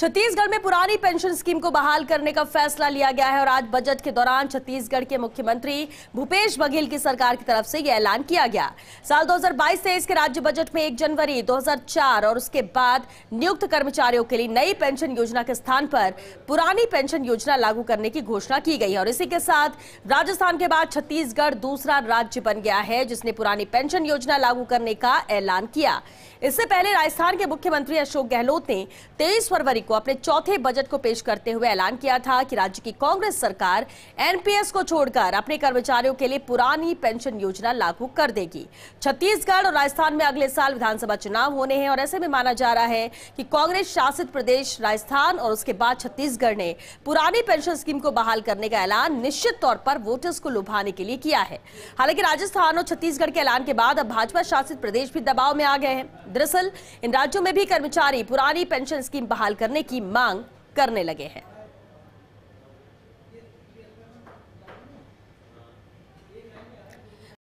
छत्तीसगढ़ में पुरानी pension scheme को बहाल करने का फैसला लिया गया है और आज बजट के दौरान छत्तीसगढ़ के मुख्यमंत्री भूपेश बघेल की सरकार की तरफ से यह ऐलान किया गया साल 2022 से के राज्य बजट में 1 जनवरी 2004 और उसके बाद नियुक्त कर्मचारियों के लिए नई पेंशन योजना के स्थान पर पुरानी पेंशन योजना लागू करने की घोषणा की गई है और इसी के साथ राजस्थान के बाद छत्तीसगढ़ दूसरा राज्य बन गया है जिसने पुरानी पेंशन योजना लागू करने का ऐलान किया इससे पहले राजस्थान के मुख्यमंत्री अशोक गहलोत ने तेईस फरवरी को अपने चौथे बजट को पेश करते हुए ऐलान किया था कि राज्य की कांग्रेस सरकार एनपीएस को छोड़कर अपने कर्मचारियों के लिए पुरानी पेंशन योजना लागू कर देगी छत्तीसगढ़ और राजस्थान में अगले साल विधानसभा चुनाव होने हैं और ऐसे में माना जा रहा है कि कांग्रेस शासित प्रदेश राजस्थान और उसके बाद छत्तीसगढ़ ने पुरानी पेंशन स्कीम को बहाल करने का ऐलान निश्चित तौर पर वोटर्स को लुभाने के लिए किया है हालांकि राजस्थान और छत्तीसगढ़ के ऐलान के बाद अब भाजपा शासित प्रदेश भी दबाव में आ गए हैं दरअसल इन राज्यों में भी कर्मचारी पुरानी पेंशन स्कीम बहाल करने करने की मांग करने लगे हैं